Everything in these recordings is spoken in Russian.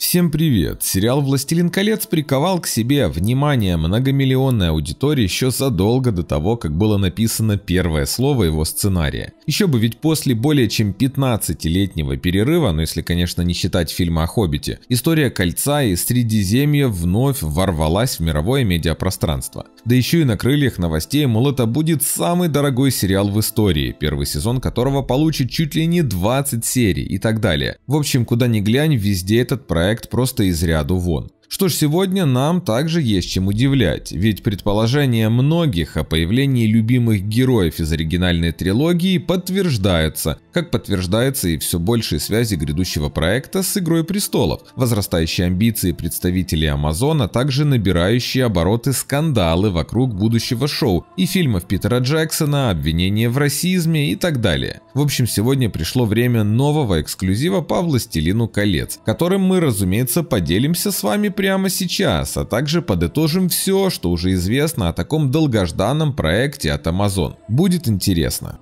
Всем привет! Сериал «Властелин колец» приковал к себе внимание многомиллионной аудитории еще задолго до того, как было написано первое слово его сценария. Еще бы ведь после более чем 15-летнего перерыва, ну если, конечно, не считать фильма о «Хоббите», история «Кольца» и «Средиземья» вновь ворвалась в мировое медиапространство. Да еще и на крыльях новостей, мол, это будет самый дорогой сериал в истории, первый сезон которого получит чуть ли не 20 серий и так далее. В общем, куда ни глянь, везде этот проект проект просто из ряду вон. Что ж, сегодня нам также есть чем удивлять, ведь предположения многих о появлении любимых героев из оригинальной трилогии подтверждаются – как подтверждается и все большие связи грядущего проекта с «Игрой престолов», возрастающие амбиции представителей Амазона, также набирающие обороты скандалы вокруг будущего шоу и фильмов Питера Джексона, обвинения в расизме и так далее. В общем, сегодня пришло время нового эксклюзива по «Властелину колец», которым мы, разумеется, поделимся с вами прямо сейчас, а также подытожим все, что уже известно о таком долгожданном проекте от Amazon. Будет интересно.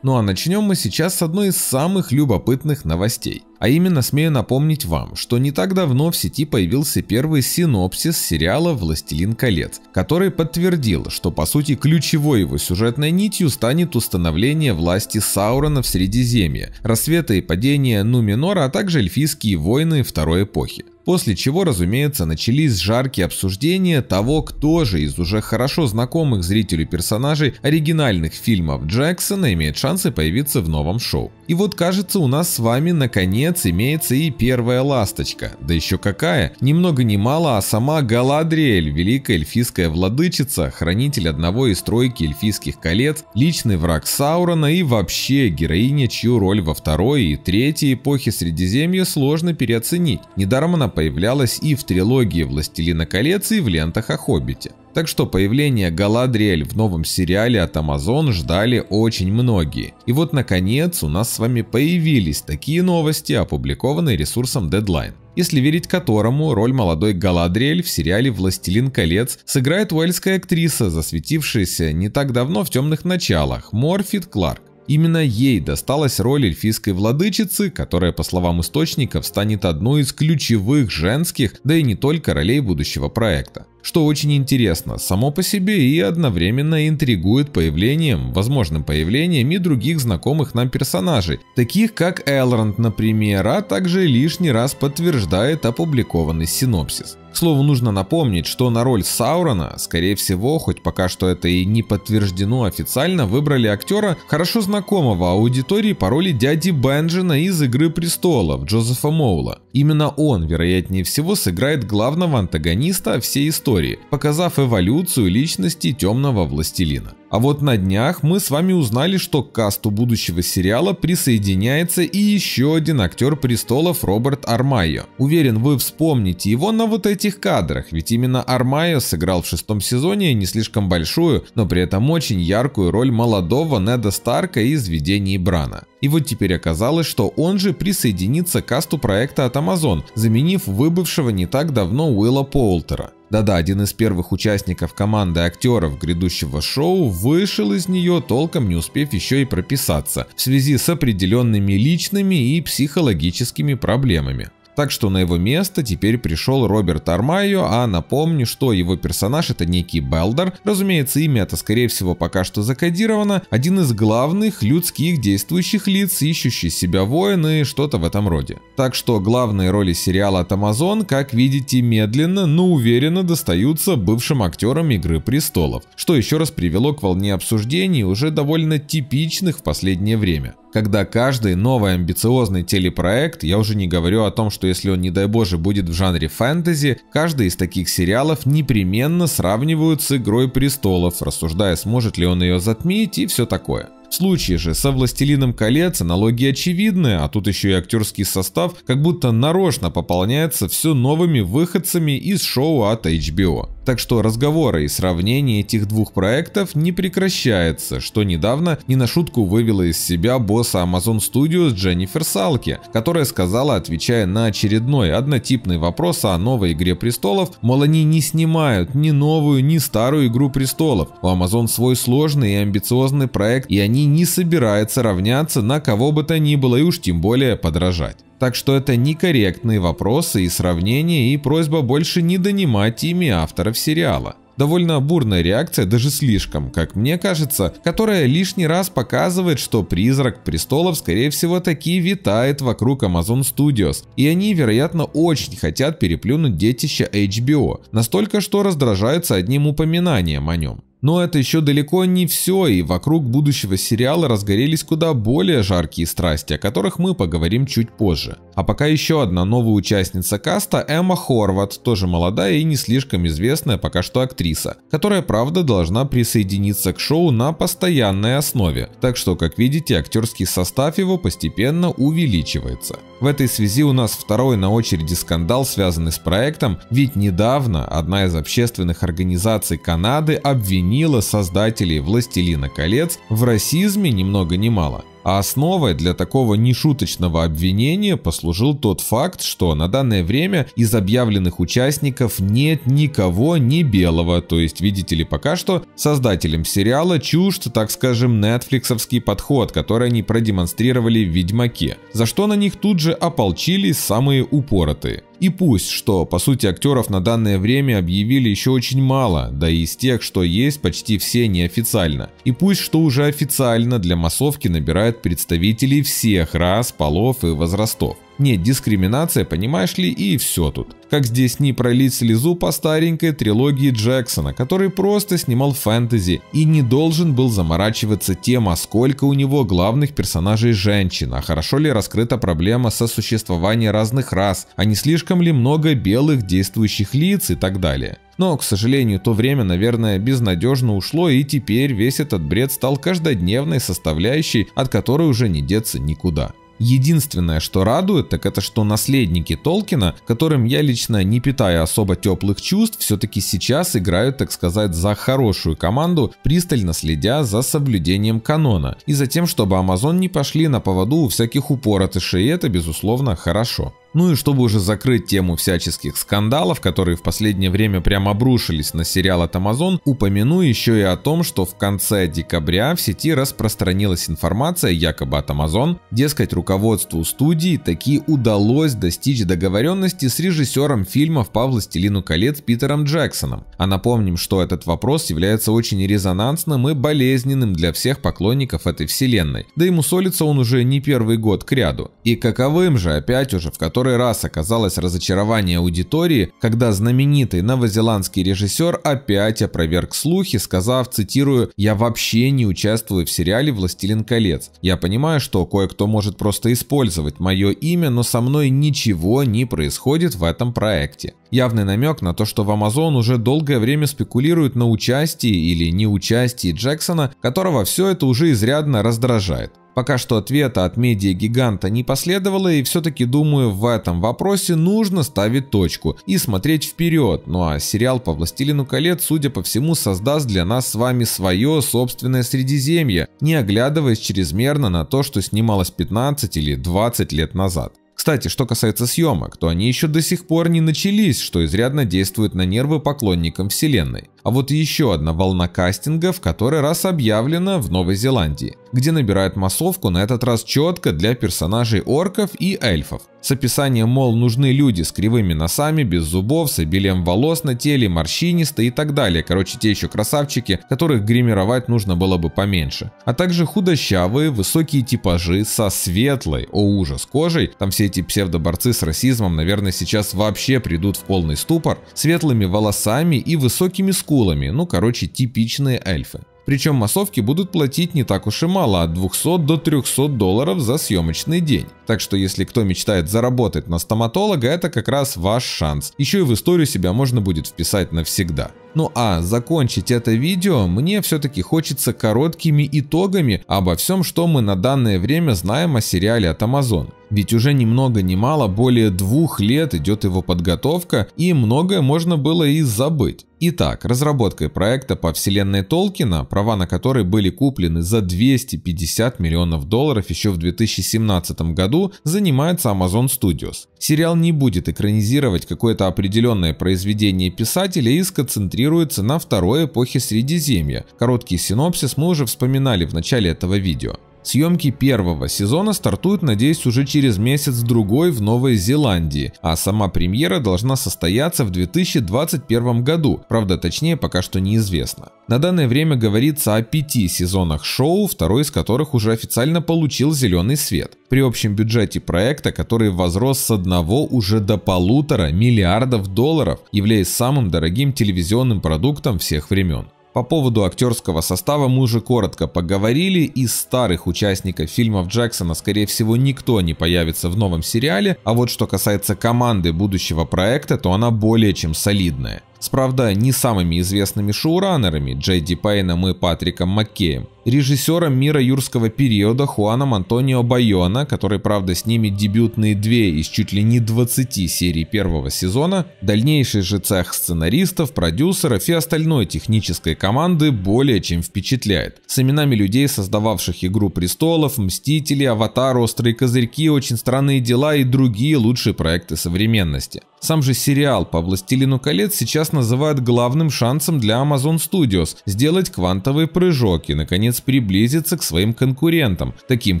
Ну а начнем мы сейчас с одной из самых любопытных новостей. А именно смею напомнить вам, что не так давно в сети появился первый синопсис сериала «Властелин колец», который подтвердил, что по сути ключевой его сюжетной нитью станет установление власти Саурона в Средиземье, рассвета и падения Нуминора, а также эльфийские войны второй эпохи. После чего, разумеется, начались жаркие обсуждения того, кто же из уже хорошо знакомых зрителю персонажей оригинальных фильмов Джексона имеет шансы появиться в новом шоу. И вот кажется у нас с вами наконец имеется и первая ласточка, да еще какая, ни много ни мало, а сама Галадриэль, великая эльфийская владычица, хранитель одного из тройки эльфийских колец, личный враг Саурона и вообще героиня, чью роль во второй и третьей эпохе Средиземья сложно переоценить. Недаром она появлялась и в трилогии «Властелина колец» и в лентах о «Хоббите». Так что появление Галадриэль в новом сериале от Amazon ждали очень многие. И вот наконец у нас с вами появились такие новости, опубликованные ресурсом Deadline если верить которому роль молодой Галадриэль в сериале «Властелин колец» сыграет уэльская актриса, засветившаяся не так давно в «Темных началах» Морфит Кларк. Именно ей досталась роль эльфийской владычицы, которая, по словам источников, станет одной из ключевых женских, да и не только ролей будущего проекта. Что очень интересно, само по себе и одновременно интригует появлением, возможным появлением и других знакомых нам персонажей, таких как Элронд, например, а также лишний раз подтверждает опубликованный синопсис. К слову, нужно напомнить, что на роль Саурона, скорее всего, хоть пока что это и не подтверждено официально, выбрали актера, хорошо знакомого аудитории по роли дяди Бенджина из «Игры престолов» Джозефа Моула. Именно он, вероятнее всего, сыграет главного антагониста всей истории, показав эволюцию личности темного властелина. А вот на днях мы с вами узнали, что к касту будущего сериала присоединяется и еще один актер «Престолов» Роберт Армайо. Уверен, вы вспомните его на вот этих кадрах, ведь именно Армайо сыграл в шестом сезоне не слишком большую, но при этом очень яркую роль молодого Неда Старка из «Видений Брана». И вот теперь оказалось, что он же присоединится к касту проекта от Amazon, заменив выбывшего не так давно Уилла Поултера. Да-да, один из первых участников команды актеров грядущего шоу вышел из нее, толком не успев еще и прописаться, в связи с определенными личными и психологическими проблемами. Так что на его место теперь пришел Роберт Армайо, а напомню, что его персонаж это некий Белдер, разумеется имя это скорее всего пока что закодировано, один из главных людских действующих лиц, ищущий себя воин и что-то в этом роде. Так что главные роли сериала от Amazon, как видите, медленно, но уверенно достаются бывшим актерам «Игры престолов», что еще раз привело к волне обсуждений, уже довольно типичных в последнее время. Когда каждый новый амбициозный телепроект, я уже не говорю о том, что что если он, не дай боже, будет в жанре фэнтези, каждый из таких сериалов непременно сравнивают с «Игрой престолов», рассуждая, сможет ли он ее затмить и все такое. В случае же со «Властелином колец» аналогии очевидны, а тут еще и актерский состав как будто нарочно пополняется все новыми выходцами из шоу от HBO. Так что разговоры и сравнение этих двух проектов не прекращается, что недавно не на шутку вывело из себя босса Amazon Studios Дженнифер Салки, которая сказала, отвечая на очередной однотипный вопрос о новой «Игре престолов», мол, они не снимают ни новую, ни старую «Игру престолов». У Amazon свой сложный и амбициозный проект, и они не собирается равняться на кого бы то ни было и уж тем более подражать. Так что это некорректные вопросы и сравнения и просьба больше не донимать ими авторов сериала. Довольно бурная реакция, даже слишком, как мне кажется, которая лишний раз показывает, что призрак престолов, скорее всего, таки витает вокруг Amazon Studios, и они, вероятно, очень хотят переплюнуть детище HBO, настолько, что раздражаются одним упоминанием о нем. Но это еще далеко не все, и вокруг будущего сериала разгорелись куда более жаркие страсти, о которых мы поговорим чуть позже. А пока еще одна новая участница каста Эмма Хорват, тоже молодая и не слишком известная пока что актриса, которая правда должна присоединиться к шоу на постоянной основе, так что как видите актерский состав его постепенно увеличивается. В этой связи у нас второй на очереди скандал, связанный с проектом, ведь недавно одна из общественных организаций Канады обвинила обвинила создателей «Властелина колец» в расизме ни много ни мало. А основой для такого нешуточного обвинения послужил тот факт, что на данное время из объявленных участников нет никого не белого, то есть, видите ли, пока что создателям сериала чужд, так скажем, нетфликсовский подход, который они продемонстрировали в «Ведьмаке», за что на них тут же ополчились самые упоротые. И пусть, что по сути актеров на данное время объявили еще очень мало, да и из тех, что есть, почти все неофициально. И пусть, что уже официально для массовки набирают представителей всех рас, полов и возрастов. Нет дискриминация, понимаешь ли, и все тут. Как здесь не пролить слезу по старенькой трилогии Джексона, который просто снимал фэнтези и не должен был заморачиваться тем, а сколько у него главных персонажей женщин, а хорошо ли раскрыта проблема сосуществования разных рас, а не слишком ли много белых действующих лиц и так далее. Но, к сожалению, то время, наверное, безнадежно ушло, и теперь весь этот бред стал каждодневной составляющей, от которой уже не деться никуда. Единственное, что радует, так это что наследники Толкина, которым я лично не питаю особо теплых чувств, все-таки сейчас играют, так сказать, за хорошую команду, пристально следя за соблюдением канона и за тем, чтобы Амазон не пошли на поводу у всяких упоротышей, это безусловно хорошо. Ну и чтобы уже закрыть тему всяческих скандалов, которые в последнее время прям обрушились на сериал от Amazon, упомяну еще и о том, что в конце декабря в сети распространилась информация якобы от Amazon, дескать руководству студии таки удалось достичь договоренности с режиссером фильмов по «Властелину колец» Питером Джексоном. А напомним, что этот вопрос является очень резонансным и болезненным для всех поклонников этой вселенной, да и мусолится он уже не первый год к ряду. И каковым же опять уже в котором который раз оказалось разочарование аудитории, когда знаменитый новозеландский режиссер опять опроверг слухи, сказав, цитирую, «Я вообще не участвую в сериале «Властелин колец». Я понимаю, что кое-кто может просто использовать мое имя, но со мной ничего не происходит в этом проекте». Явный намек на то, что в Amazon уже долгое время спекулируют на участии или неучастии Джексона, которого все это уже изрядно раздражает. Пока что ответа от медиа-гиганта не последовало, и все-таки думаю, в этом вопросе нужно ставить точку и смотреть вперед. Ну а сериал по «Властелину колец», судя по всему, создаст для нас с вами свое собственное Средиземье, не оглядываясь чрезмерно на то, что снималось 15 или 20 лет назад. Кстати, что касается съемок, то они еще до сих пор не начались, что изрядно действует на нервы поклонникам вселенной. А вот еще одна волна кастинга в который раз объявлена в Новой Зеландии, где набирают массовку на этот раз четко для персонажей орков и эльфов. С описанием, мол, нужны люди с кривыми носами, без зубов, с обилием волос на теле, морщинистые и так далее. Короче, те еще красавчики, которых гримировать нужно было бы поменьше. А также худощавые, высокие типажи со светлой, о ужас, кожей. Там все эти эти псевдоборцы с расизмом, наверное, сейчас вообще придут в полный ступор, светлыми волосами и высокими скулами, ну короче, типичные эльфы. Причем массовки будут платить не так уж и мало, от 200 до 300 долларов за съемочный день. Так что если кто мечтает заработать на стоматолога, это как раз ваш шанс. Еще и в историю себя можно будет вписать навсегда. Ну а закончить это видео мне все-таки хочется короткими итогами обо всем, что мы на данное время знаем о сериале от Amazon. Ведь уже ни много ни мало, более двух лет идет его подготовка, и многое можно было и забыть. Итак, разработкой проекта по вселенной Толкина, права на который были куплены за 250 миллионов долларов еще в 2017 году, занимается Amazon Studios. Сериал не будет экранизировать какое-то определенное произведение писателя и сконцентрируется на второй эпохе Средиземья. Короткий синопсис мы уже вспоминали в начале этого видео. Съемки первого сезона стартуют, надеюсь, уже через месяц-другой в Новой Зеландии, а сама премьера должна состояться в 2021 году, правда точнее пока что неизвестно. На данное время говорится о пяти сезонах шоу, второй из которых уже официально получил зеленый свет. При общем бюджете проекта, который возрос с одного уже до полутора миллиардов долларов, являясь самым дорогим телевизионным продуктом всех времен. По поводу актерского состава мы уже коротко поговорили, из старых участников фильмов Джексона, скорее всего, никто не появится в новом сериале, а вот что касается команды будущего проекта, то она более чем солидная с, правда, не самыми известными шоураннерами Джей Ди Пейном и Патриком Маккеем, режиссером мира юрского периода Хуаном Антонио Байона, который, правда, снимет дебютные две из чуть ли не 20 серий первого сезона, дальнейший же цех сценаристов, продюсеров и остальной технической команды более чем впечатляет. С именами людей, создававших «Игру престолов», «Мстители», «Аватар», «Острые козырьки», «Очень странные дела» и другие лучшие проекты современности. Сам же сериал по «Властелину колец» сейчас называют главным шансом для Amazon Studios сделать квантовый прыжок и, наконец, приблизиться к своим конкурентам, таким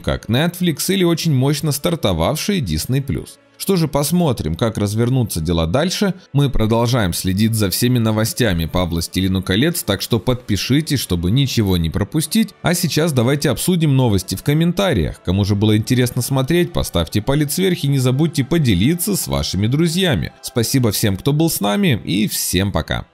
как Netflix или очень мощно стартовавший Disney+. Что же посмотрим, как развернутся дела дальше. Мы продолжаем следить за всеми новостями по «Властелину колец», так что подпишитесь, чтобы ничего не пропустить. А сейчас давайте обсудим новости в комментариях. Кому же было интересно смотреть, поставьте палец вверх и не забудьте поделиться с вашими друзьями. Спасибо всем, кто был с нами и всем пока.